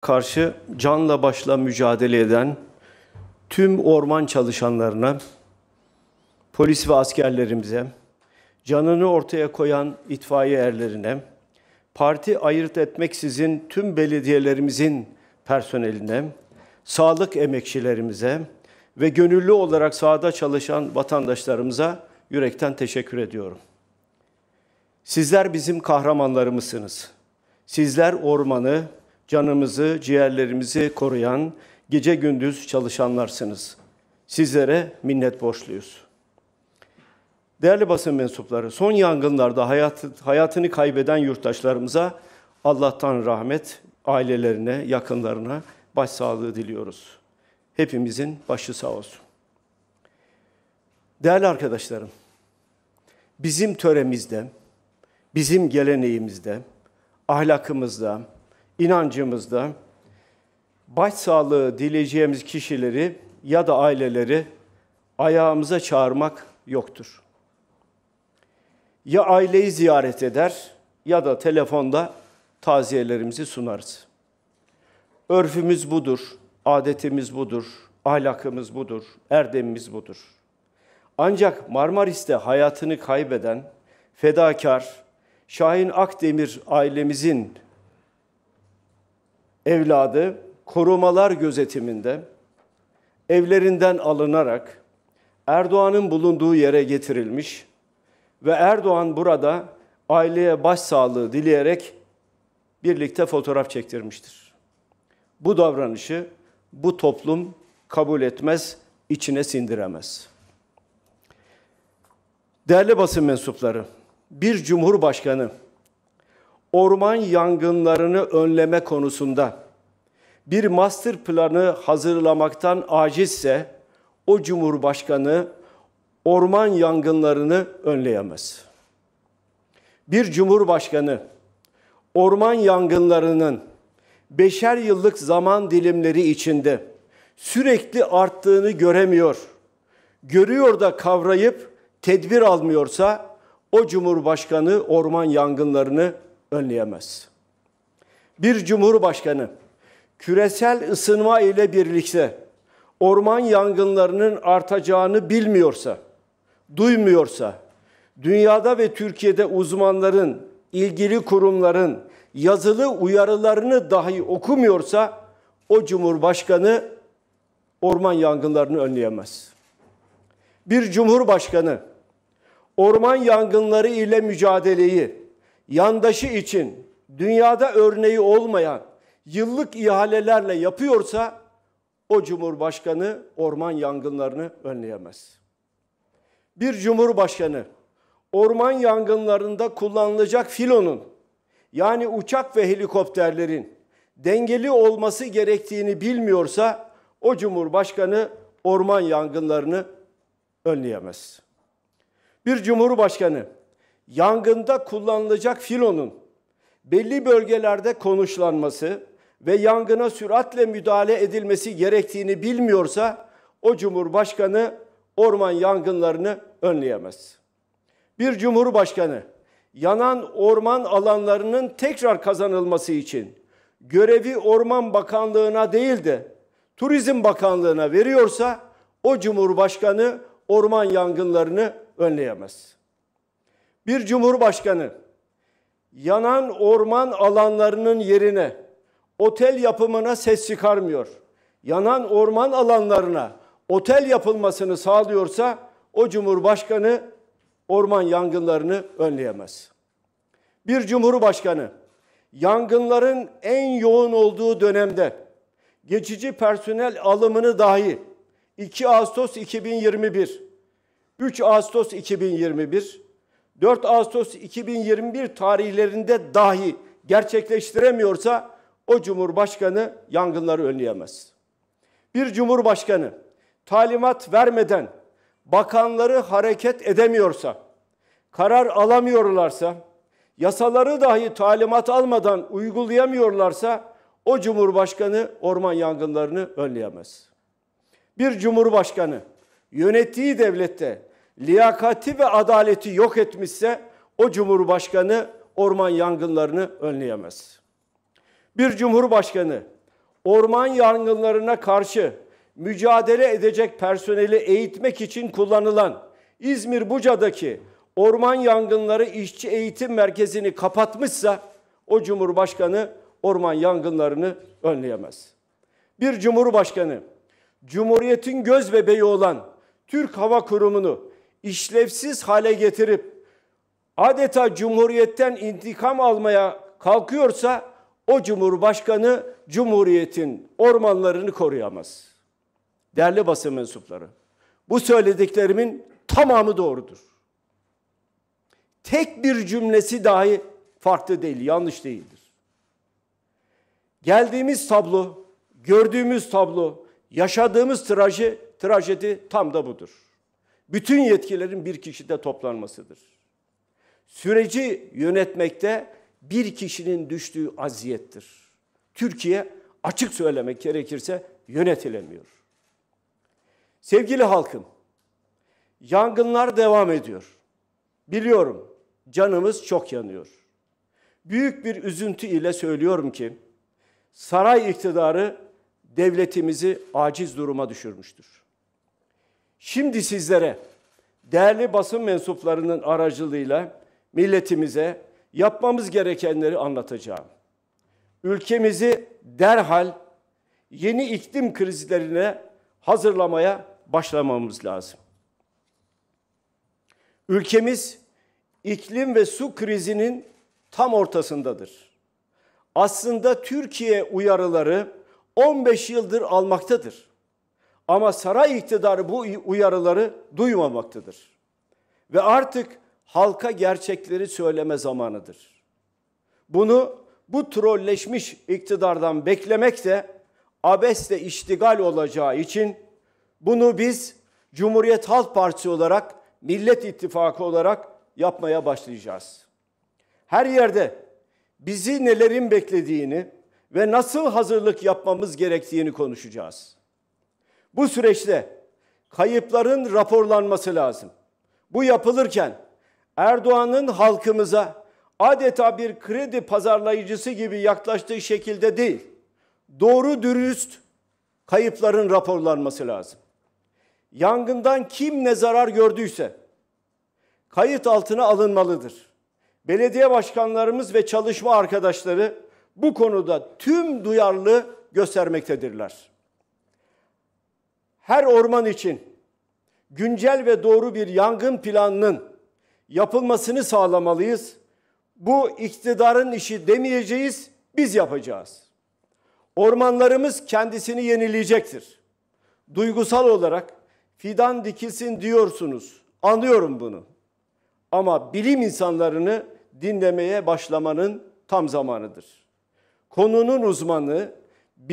karşı canla başla mücadele eden tüm orman çalışanlarına, polis ve askerlerimize, canını ortaya koyan itfaiye erlerine, parti ayırt etmeksizin tüm belediyelerimizin personeline, sağlık emekçilerimize ve gönüllü olarak sahada çalışan vatandaşlarımıza yürekten teşekkür ediyorum. Sizler bizim kahramanlarımızsınız. Sizler ormanı, canımızı, ciğerlerimizi koruyan, gece gündüz çalışanlarsınız. Sizlere minnet borçluyuz. Değerli basın mensupları, son yangınlarda hayat, hayatını kaybeden yurttaşlarımıza Allah'tan rahmet, ailelerine, yakınlarına başsağlığı diliyoruz. Hepimizin başı sağ olsun. Değerli arkadaşlarım, bizim töremizde, bizim geleneğimizde, ahlakımızda, inancımızda başsağlığı dileyeceğimiz kişileri ya da aileleri ayağımıza çağırmak yoktur. Ya aileyi ziyaret eder ya da telefonda taziyelerimizi sunarız. Örfümüz budur, adetimiz budur, ahlakımız budur, erdemimiz budur. Ancak Marmaris'te hayatını kaybeden fedakar Şahin Akdemir ailemizin evladı korumalar gözetiminde evlerinden alınarak Erdoğan'ın bulunduğu yere getirilmiş ve Erdoğan burada aileye başsağlığı dileyerek birlikte fotoğraf çektirmiştir. Bu davranışı bu toplum kabul etmez, içine sindiremez. Değerli basın mensupları, bir cumhurbaşkanı orman yangınlarını önleme konusunda bir master planı hazırlamaktan acizse o cumhurbaşkanı orman yangınlarını önleyemez. Bir cumhurbaşkanı orman yangınlarının beşer yıllık zaman dilimleri içinde sürekli arttığını göremiyor. Görüyor da kavrayıp tedbir almıyorsa o cumhurbaşkanı orman yangınlarını önleyemez. Bir cumhurbaşkanı küresel ısınma ile birlikte orman yangınlarının artacağını bilmiyorsa, duymuyorsa, dünyada ve Türkiye'de uzmanların, ilgili kurumların yazılı uyarılarını dahi okumuyorsa o cumhurbaşkanı orman yangınlarını önleyemez. Bir cumhurbaşkanı orman yangınları ile mücadeleyi yandaşı için dünyada örneği olmayan yıllık ihalelerle yapıyorsa o cumhurbaşkanı orman yangınlarını önleyemez. Bir cumhurbaşkanı orman yangınlarında kullanılacak filonun yani uçak ve helikopterlerin dengeli olması gerektiğini bilmiyorsa o cumhurbaşkanı orman yangınlarını önleyemez. Bir cumhurbaşkanı yangında kullanılacak filonun belli bölgelerde konuşlanması ve yangına süratle müdahale edilmesi gerektiğini bilmiyorsa o cumhurbaşkanı orman yangınlarını önleyemez. Bir cumhurbaşkanı yanan orman alanlarının tekrar kazanılması için görevi Orman Bakanlığı'na değil de Turizm Bakanlığı'na veriyorsa o cumhurbaşkanı orman yangınlarını önleyemez bir cumhurbaşkanı yanan orman alanlarının yerine otel yapımına ses çıkarmıyor. Yanan orman alanlarına otel yapılmasını sağlıyorsa o cumhurbaşkanı orman yangınlarını önleyemez. Bir cumhurbaşkanı yangınların en yoğun olduğu dönemde geçici personel alımını dahi 2 Ağustos 2021, 3 Ağustos 2021 4 Ağustos 2021 tarihlerinde dahi gerçekleştiremiyorsa o cumhurbaşkanı yangınları önleyemez. Bir cumhurbaşkanı talimat vermeden bakanları hareket edemiyorsa, karar alamıyorlarsa, yasaları dahi talimat almadan uygulayamıyorlarsa o cumhurbaşkanı orman yangınlarını önleyemez. Bir cumhurbaşkanı yönettiği devlette liyakati ve adaleti yok etmişse o cumhurbaşkanı orman yangınlarını önleyemez. Bir cumhurbaşkanı orman yangınlarına karşı mücadele edecek personeli eğitmek için kullanılan İzmir Buca'daki orman yangınları işçi eğitim merkezini kapatmışsa o cumhurbaşkanı orman yangınlarını önleyemez. Bir cumhurbaşkanı Cumhuriyetin göz bebeği olan Türk Hava Kurumu'nu işlevsiz hale getirip adeta cumhuriyetten intikam almaya kalkıyorsa o cumhurbaşkanı cumhuriyetin ormanlarını koruyamaz. Değerli basın mensupları, bu söylediklerimin tamamı doğrudur. Tek bir cümlesi dahi farklı değil, yanlış değildir. Geldiğimiz tablo, gördüğümüz tablo, yaşadığımız traji, trajedi tam da budur bütün yetkilerin bir kişide toplanmasıdır. Süreci yönetmekte bir kişinin düştüğü aziyettir. Türkiye açık söylemek gerekirse yönetilemiyor. Sevgili halkım, yangınlar devam ediyor. Biliyorum canımız çok yanıyor. Büyük bir üzüntü ile söylüyorum ki saray iktidarı devletimizi aciz duruma düşürmüştür. Şimdi sizlere değerli basın mensuplarının aracılığıyla milletimize yapmamız gerekenleri anlatacağım. Ülkemizi derhal yeni iklim krizlerine hazırlamaya başlamamız lazım. Ülkemiz iklim ve su krizinin tam ortasındadır. Aslında Türkiye uyarıları 15 yıldır almaktadır. Ama saray iktidarı bu uyarıları duymamaktadır. Ve artık halka gerçekleri söyleme zamanıdır. Bunu bu trolleşmiş iktidardan beklemek de abesle iştigal olacağı için bunu biz Cumhuriyet Halk Partisi olarak, Millet İttifakı olarak yapmaya başlayacağız. Her yerde bizi nelerin beklediğini ve nasıl hazırlık yapmamız gerektiğini konuşacağız.'' Bu süreçte kayıpların raporlanması lazım. Bu yapılırken Erdoğan'ın halkımıza adeta bir kredi pazarlayıcısı gibi yaklaştığı şekilde değil, doğru dürüst kayıpların raporlanması lazım. Yangından kim ne zarar gördüyse kayıt altına alınmalıdır. Belediye başkanlarımız ve çalışma arkadaşları bu konuda tüm duyarlı göstermektedirler her orman için güncel ve doğru bir yangın planının yapılmasını sağlamalıyız. Bu iktidarın işi demeyeceğiz, biz yapacağız. Ormanlarımız kendisini yenileyecektir. Duygusal olarak fidan dikilsin diyorsunuz. Anlıyorum bunu. Ama bilim insanlarını dinlemeye başlamanın tam zamanıdır. Konunun uzmanı bilim